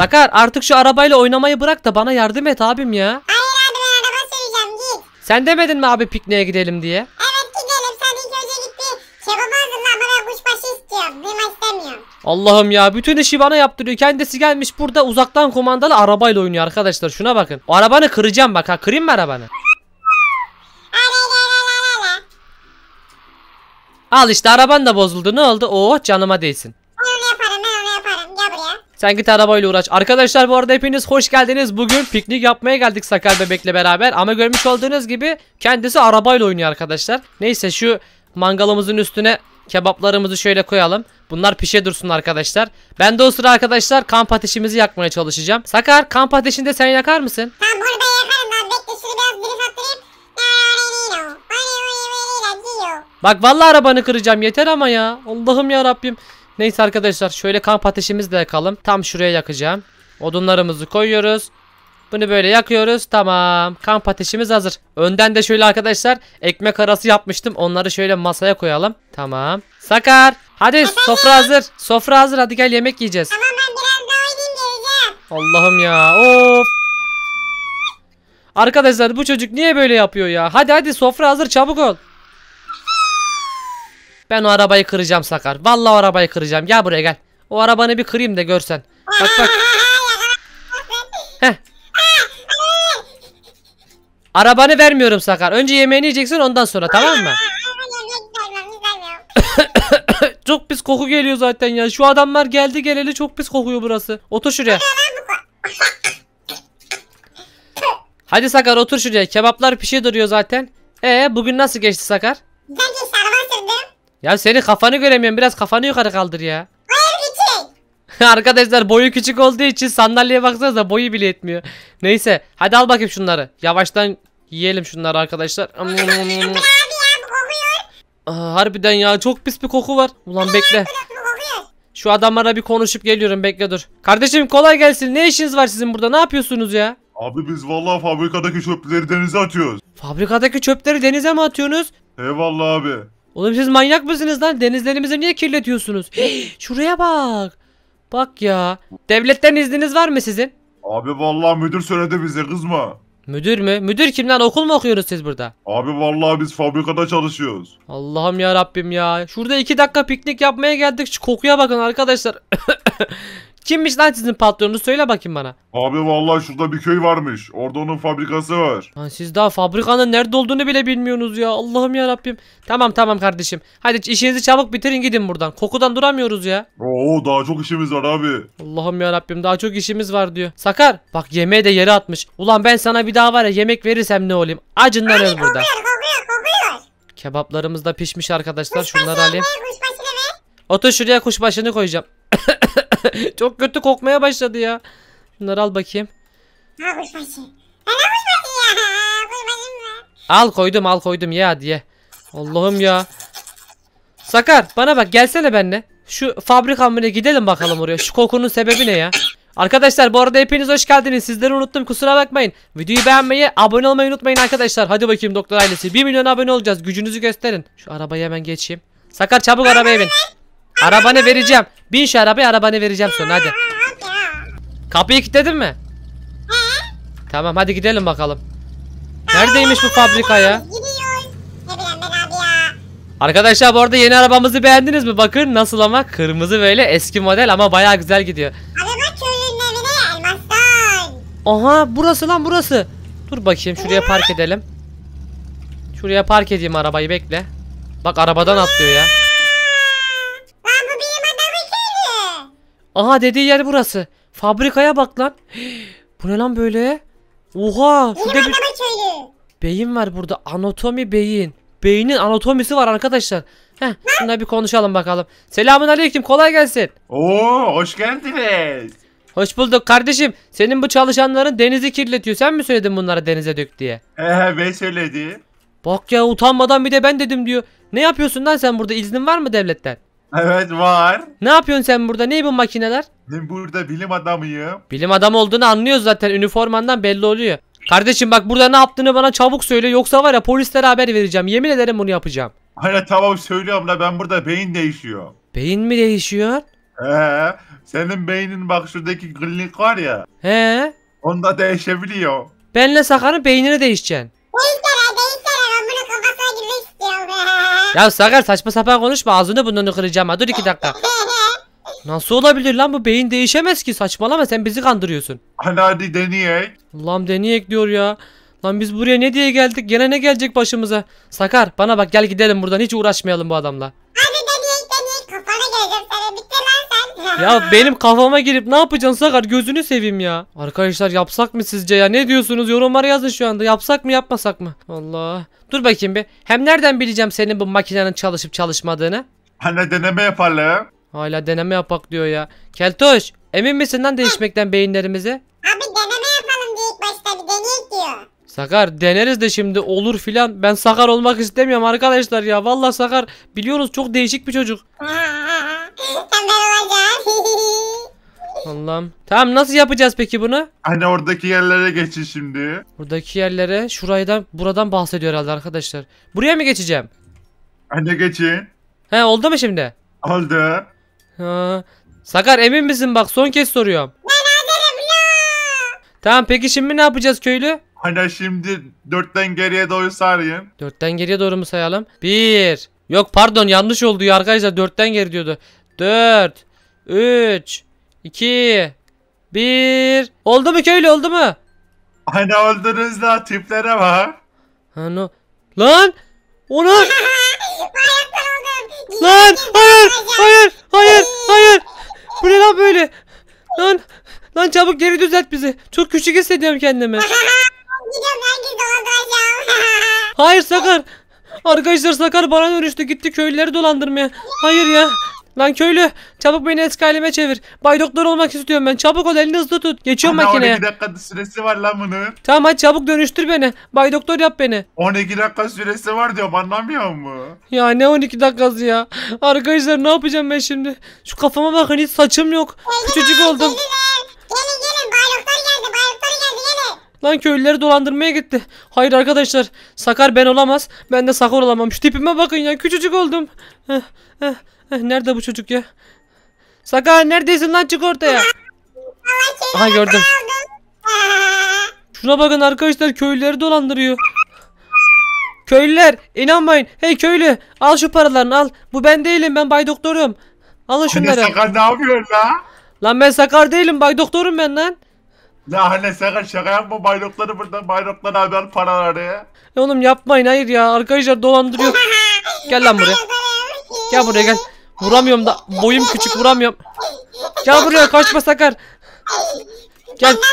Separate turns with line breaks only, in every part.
Sakar artık şu arabayla oynamayı bırak da bana yardım et abim ya. Hayır abi ben araba süreceğim git. Sen demedin mi abi pikniğe gidelim diye? Evet gidelim sen ilk önce git bir kebap hazırla ben kuşbaşı istiyorum. Kıyma istemiyorum. Allah'ım ya bütün işi bana yaptırıyor. Kendisi gelmiş burada uzaktan kumandalı arabayla oynuyor arkadaşlar. Şuna bakın. O arabanı kıracağım bak ha. Kırayım mı arabanı? Al işte araban da bozuldu. Ne oldu? Oo canıma değsin. Sen git arabayla uğraş. Arkadaşlar bu arada hepiniz hoş geldiniz. Bugün piknik yapmaya geldik Sakar Bebek'le beraber. Ama görmüş olduğunuz gibi kendisi arabayla oynuyor arkadaşlar. Neyse şu mangalımızın üstüne kebaplarımızı şöyle koyalım. Bunlar pişe dursun arkadaşlar. Ben de o sıra arkadaşlar kamp ateşimizi yakmaya çalışacağım. Sakar kamp ateşinde sen yakar mısın? Ben burada yakarım ben. Bekle şunu biraz biri attırayım. Bak vallahi arabanı kıracağım yeter ama ya. Allah'ım ya Rabbim. Neyse arkadaşlar şöyle kamp ateşimizle yakalım. Tam şuraya yakacağım. Odunlarımızı koyuyoruz. Bunu böyle yakıyoruz. Tamam. Kamp ateşimiz hazır. Önden de şöyle arkadaşlar ekmek arası yapmıştım. Onları şöyle masaya koyalım. Tamam. Sakar. Hadi Efendim? sofra hazır. Sofra hazır. Hadi gel yemek yiyeceğiz. Tamam ben biraz daha oynayayım geleceğim. Allah'ım ya. Of. Arkadaşlar bu çocuk niye böyle yapıyor ya? Hadi hadi sofra hazır çabuk ol. Ben o arabayı kıracağım Sakar. Vallahi o arabayı kıracağım. Gel buraya gel. O arabanı bir kırayım da görsen. Bak bak. Heh. Arabanı vermiyorum Sakar. Önce yemeğini yiyeceksin ondan sonra tamam mı? çok pis koku geliyor zaten ya. Şu adamlar geldi geleli çok pis kokuyor burası. Otur şuraya. Hadi Sakar otur şuraya. Kebaplar pişi duruyor zaten. Ee bugün nasıl geçti Sakar? Güzel ya senin kafanı göremiyorum. Biraz kafanı yukarı kaldır ya. Arkadaşlar boyu küçük olduğu için sandalyeye baksanız da boyu bile etmiyor. Neyse hadi al bakayım şunları. Yavaştan yiyelim şunları arkadaşlar. Aa, harbiden ya çok pis bir koku var. Ulan bekle. Şu adamlara bir konuşup geliyorum bekle dur. Kardeşim kolay gelsin. Ne işiniz var sizin burada? Ne yapıyorsunuz ya? Abi biz vallahi fabrikadaki çöpleri denize atıyoruz. Fabrikadaki çöpleri denize mi atıyorsunuz? Eyvallah abi. Oğlum siz manyak mısınız lan? Denizlerimizi niye kirletiyorsunuz? şuraya bak. Bak ya. Devletten izniniz var mı sizin? Abi vallahi müdür söyledi bize kızma. Müdür mü? Müdür kim lan? Okul mu okuyoruz siz burada? Abi vallahi biz fabrikada çalışıyoruz. Allah'ım ya Rabbim ya. Şurada iki dakika piknik yapmaya geldik. Şu kokuya bakın arkadaşlar. Kimmiş lan sizin patronunuz söyle bakayım bana. Abi vallahi şurada bir köy varmış. Orada onun fabrikası var. Lan siz daha fabrikanın nerede olduğunu bile bilmiyorsunuz ya. Allah'ım ya Rabbim. Tamam tamam kardeşim. Hadi işinizi çabuk bitirin gidin buradan. Kokudan duramıyoruz ya. Oo daha çok işimiz var abi. Allah'ım ya Rabbim daha çok işimiz var diyor. Sakar bak yemeği de yere atmış. Ulan ben sana bir daha var ya yemek verirsem ne olayım. Acından öl burada. Kebaplarımız da pişmiş arkadaşlar. Şunları alayım. Otur şuraya kuşbaşını koyacağım. Çok kötü kokmaya başladı ya. Şunları al bakayım. Al koydum al koydum ya diye. Allah'ım ya. Sakar bana bak gelsene benimle. Şu fabrikam bile gidelim bakalım oraya. Şu kokunun sebebi ne ya? Arkadaşlar bu arada hepiniz hoş geldiniz. Sizleri unuttum kusura bakmayın. Videoyu beğenmeyi, abone olmayı unutmayın arkadaşlar. Hadi bakayım doktor ailesi. 1 milyon abone olacağız. Gücünüzü gösterin. Şu arabaya hemen geçeyim. Sakar çabuk arabaya bin. Arabanı vereceğim. Bin şu arabaya arabanı vereceğim sonra hadi. Kapıyı kilitledin mi? Tamam hadi gidelim bakalım. Neredeymiş bu fabrika ya? Arkadaşlar bu arada yeni arabamızı beğendiniz mi? Bakın nasıl ama kırmızı böyle eski model ama baya güzel gidiyor. Araba köylünün evine elmastan. Aha burası lan burası. Dur bakayım şuraya park edelim. Şuraya park edeyim arabayı bekle. Bak arabadan atlıyor ya. Aha dediği yer burası. Fabrikaya bak lan. Bu ne lan böyle? Oha. Şurada bir... Beyin var burada. Anatomi beyin. Beynin anatomisi var arkadaşlar. Heh, Şuna bir konuşalım bakalım. Selamun aleyküm. Kolay gelsin. Oo, hoş geldiniz. Hoş bulduk kardeşim. Senin bu çalışanların denizi kirletiyor. Sen mi söyledin bunlara denize dök diye? Ee, ben söyledim. Bak ya utanmadan bir de ben dedim diyor. Ne yapıyorsun lan sen burada? İznin var mı devletten? Evet var. Ne yapıyorsun sen burada? Ne bu makineler? Ben burada bilim adamıyım. Bilim adamı olduğunu anlıyoruz zaten. Üniformandan belli oluyor. Kardeşim bak burada ne yaptığını bana çabuk söyle. Yoksa var ya polislere haber vereceğim. Yemin ederim bunu yapacağım. Hani tamam söylüyorum da ben burada beyin değişiyor. Beyin mi değişiyor? he senin beynin bak şuradaki klinik var ya. He. Onda değişebiliyor. Benle Sakar'ın beynini değişeceksin. Polis ya Sakar saçma sapan konuşma ağzını bundan kıracağım ha dur iki dakika. Nasıl olabilir lan bu beyin değişemez ki saçmalama sen bizi kandırıyorsun. Hani hadi deneyek. Ulan deneyek diyor ya. Lan biz buraya ne diye geldik gene ne gelecek başımıza. Sakar bana bak gel gidelim buradan hiç uğraşmayalım bu adamla. Hadi deneyek deneyek kafana geleceğim sana bitti lan. Ya benim kafama girip ne yapacaksın Sakar gözünü seveyim ya. Arkadaşlar yapsak mı sizce ya? Ne diyorsunuz? Yorumlara yazın şu anda. Yapsak mı yapmasak mı? Allah. Dur bakayım bir. Hem nereden bileceğim senin bu makinenin çalışıp çalışmadığını? Hani deneme yapalım. Hala deneme yapak diyor ya. Keltoş emin misin lan değişmekten beyinlerimizi? Abi deneme yapalım diye başta bir deneyik diyor. Sakar deneriz de şimdi olur filan. Ben Sakar olmak istemiyorum arkadaşlar ya. Valla Sakar biliyoruz çok değişik bir çocuk ben olacağım. Allah'ım. Tamam nasıl yapacağız peki bunu? Hani oradaki yerlere geçin şimdi. Buradaki yerlere şuraydan buradan bahsediyor herhalde arkadaşlar. Buraya mı geçeceğim? Hani geçin. He oldu mu şimdi? Oldu. Ha. Sakar emin misin bak son kez soruyorum. Tamam peki şimdi ne yapacağız köylü? Hani şimdi dörtten geriye doğru sarayım. Dörtten geriye doğru mu sayalım? Bir. Yok pardon yanlış oldu ya arkadaşlar dörtten geri diyordu. 4, 3, 2, 1. Oldu mu köylü oldu mu? Hani oldunuz da tiplere bak. Hani lan ona Lan hayır hayır hayır hayır. Bu ne lan böyle? Lan lan çabuk geri düzelt bizi. Çok küçük hissediyorum kendimi. Hayır Sakar. Arkadaşlar Sakar bana dönüştü gitti köylüleri dolandırmaya. Hayır ya. Lan köylü çabuk beni eskaleme çevir. Bay doktor olmak istiyorum ben. Çabuk ol elini hızlı tut. Geçiyorum Ana, makineye. 12 dakika süresi var lan bunun. Tamam hadi çabuk dönüştür beni. Bay doktor yap beni. 12 dakika süresi var diyorum anlamıyor mu? Ya ne 12 dakikası ya. Arkadaşlar ne yapacağım ben şimdi? Şu kafama bakın hiç saçım yok. Küçücük oldum. Gelin gelin Bay doktor geldi. Bay doktor geldi gelin. Lan köylüleri dolandırmaya gitti. Hayır arkadaşlar. Sakar ben olamaz. Ben de sakar olamam. Şu tipime bakın ya. Küçücük oldum. Heh, heh. Nerede bu çocuk ya? Saka neredesin lan çık ortaya. Aha gördüm. Şuna bakın arkadaşlar köylüleri dolandırıyor. Köylüler inanmayın. Hey köylü al şu paralarını al. Bu ben değilim ben bay doktorum. Alın şunları. Anne sakar ne yapıyorsun lan? Lan ben sakar değilim bay doktorum ben lan. Ne anne sakar şaka yapma bayrakları buradan bayrakları haber paraları. Ya e oğlum yapmayın hayır ya arkadaşlar dolandırıyor. gel lan buraya. Gel buraya gel. Vuramıyorum da boyum küçük vuramıyorum. Gel buraya kaçma Sakar. Gel. Şey, şey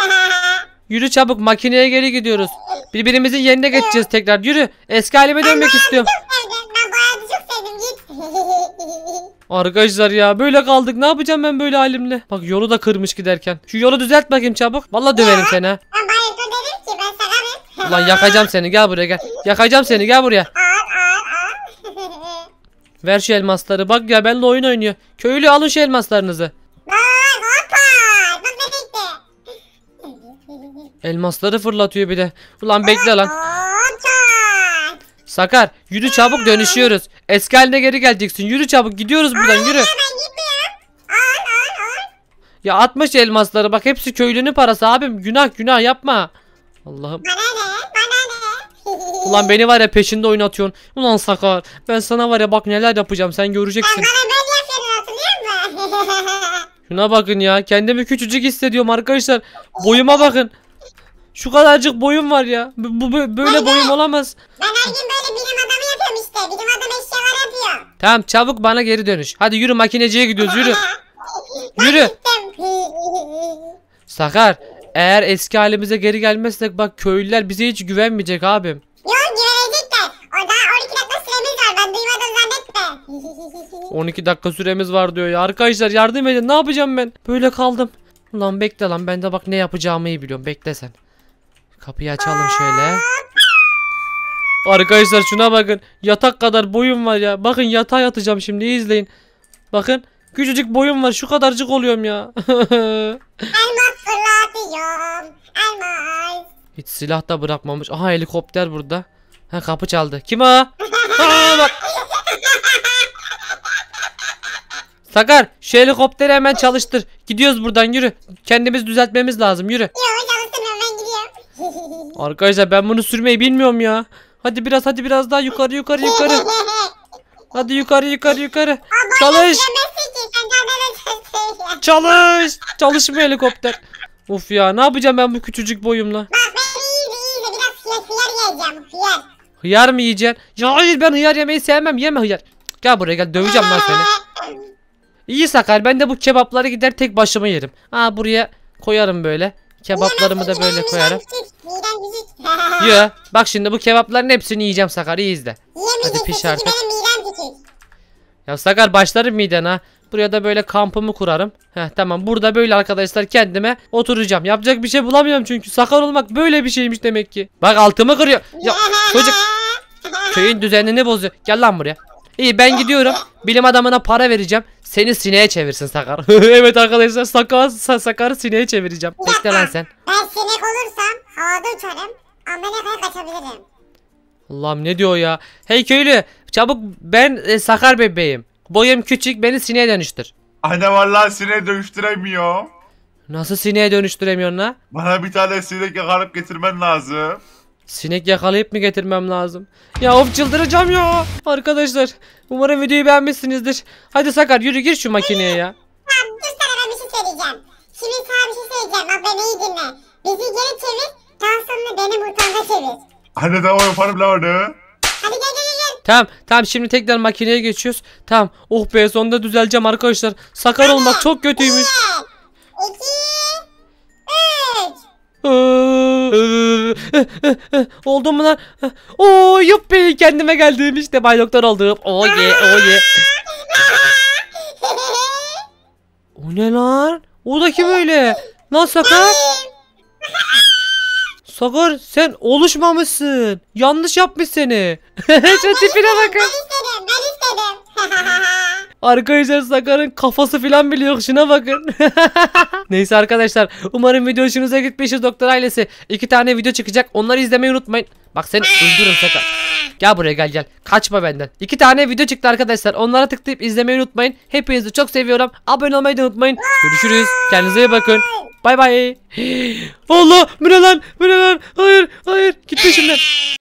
Yürü çabuk makineye geri gidiyoruz. Birbirimizin yerine geçeceğiz tekrar. Yürü. Eski halime dönmek istiyorum. Arkadaşlar ya böyle kaldık. Ne yapacağım ben böyle halimle? Bak yolu da kırmış giderken. Şu yolu düzelt bakayım çabuk. Vallahi döverim seni ha. Ulan yakacağım seni gel buraya gel. Yakacağım seni gel buraya. Ver şu elmasları. Bak ya benimle oyun oynuyor. Köylü alın şu elmaslarınızı. Elmasları fırlatıyor bir de. Ulan bekle lan. Sakar yürü çabuk dönüşüyoruz. Eski haline geri geleceksin. Yürü çabuk gidiyoruz buradan yürü. Ya atmış elmasları bak hepsi köylünün parası abim. Günah günah yapma. Allah'ım. Bana ne? Bana ne? Ulan beni var ya peşinde oynatıyorsun. Ulan Sakar ben sana var ya bak neler yapacağım sen göreceksin. Şuna bakın ya kendimi küçücük hissediyorum arkadaşlar. Boyuma bakın. Şu kadarcık boyum var ya. Bu, bu böyle boyum olamaz. Ben her gün böyle bilim adamı yapıyorum işte. Bilim adamı eşyalar yapıyor. Tamam çabuk bana geri dönüş. Hadi yürü makineciye gidiyoruz yürü. yürü. Sakar eğer eski halimize geri gelmezsek bak köylüler bize hiç güvenmeyecek abim. Yok güvenecekler. daha 12 dakika süremiz var. Ben duymadım zannetme. 12 dakika süremiz var diyor ya. Arkadaşlar yardım edin. Ne yapacağım ben? Böyle kaldım. Lan bekle lan. Ben de bak ne yapacağımı iyi biliyorum. Bekle sen. Kapıyı açalım şöyle. Arkadaşlar şuna bakın. Yatak kadar boyum var ya. Bakın yatağa yatacağım şimdi. izleyin. Bakın. Küçücük boyum var. Şu kadarcık oluyorum ya. elma fırlatıyorum. Elma. Hiç silah da bırakmamış. Aha helikopter burada. Ha kapı çaldı. Kim o? Aa bak. Sakar şu helikopteri hemen çalıştır. Gidiyoruz buradan yürü. Kendimiz düzeltmemiz lazım yürü. Yok Arkadaşlar ben bunu sürmeyi bilmiyorum ya. Hadi biraz hadi biraz daha yukarı yukarı yukarı. Hadi yukarı yukarı yukarı. Çalış. Çalış. Çalışmıyor helikopter. Uf ya ne yapacağım ben bu küçücük boyumla. Bak hıyar hıyar yiyeceğim hıyar. Hıyar mı yiyeceksin? Ya hayır ben hıyar yemeyi sevmem yeme hıyar. Cık, Gel buraya gel döveceğim lan seni. İyi Sakar ben de bu kebapları gider tek başıma yerim. Aa buraya koyarım böyle. Kebaplarımı da böyle koyarım. Yo bak şimdi bu kebapların hepsini yiyeceğim Sakar iyi izle. Hadi Yemeyeceksin piş artık. Ya Sakar başlarım miden ha. Buraya da böyle kampımı kurarım. Heh tamam burada böyle arkadaşlar kendime oturacağım. Yapacak bir şey bulamıyorum çünkü. Sakar olmak böyle bir şeymiş demek ki. Bak altımı kırıyor. Ya çocuk köyün düzenini bozuyor. Gel lan buraya. İyi ben gidiyorum. Bilim adamına para vereceğim. Seni sineğe çevirsin Sakar. evet arkadaşlar Sakar, Sakar'ı sineğe çevireceğim. Bekle lan sen. Ben sinek olursam havada uçarım. Amerika'ya kaçabilirim. Allah'ım ne diyor ya. Hey köylü çabuk ben e, Sakar bebeğim. Boyum küçük beni sineğe dönüştür. Anne vallahi sineğe dönüştüremiyor. Nasıl sineğe dönüştüremiyorsun la? Bana bir tane sinek yakalayıp getirmen lazım. Sinek yakalayıp mı getirmem lazım? Ya of çıldıracağım ya. Arkadaşlar umarım videoyu beğenmişsinizdir. Hadi Sakar yürü gir şu makineye ya. Tamam dur bir şey söyleyeceğim. Şimdi sana şey söyleyeceğim. Abla beni iyi dinle. Bizi geri çevir. Daha sonra beni mutanda çevir. Anne tamam yaparım la onu. Hadi gel gel. Tamam tamam şimdi tekrar makineye geçiyoruz. Tamam oh be sonunda düzeleceğim arkadaşlar. Sakar olmak çok kötüymüş. Ee, oldu mu lan? Oo yuppi kendime geldim işte Bay Doktor oldum. Oye oye. O ne lan? O da kim öyle? Lan Sakar? Sakar sen oluşmamışsın. Yanlış yapmış seni. Şu tipine bakın. istedim ben istedim. Arkadaşlar Sakar'ın kafası filan bile yok. Şuna bakın. Neyse arkadaşlar. Umarım video hoşunuza gitmiştir doktor ailesi. iki tane video çıkacak. Onları izlemeyi unutmayın. Bak seni öldürürüm Sakar. Gel buraya gel gel. Kaçma benden. İki tane video çıktı arkadaşlar. Onlara tıklayıp izlemeyi unutmayın. Hepinizi çok seviyorum. Abone olmayı da unutmayın. Görüşürüz. Kendinize iyi bakın. Bay bay. Allah bu ne lan bu ne lan hayır hayır gitme şimdi.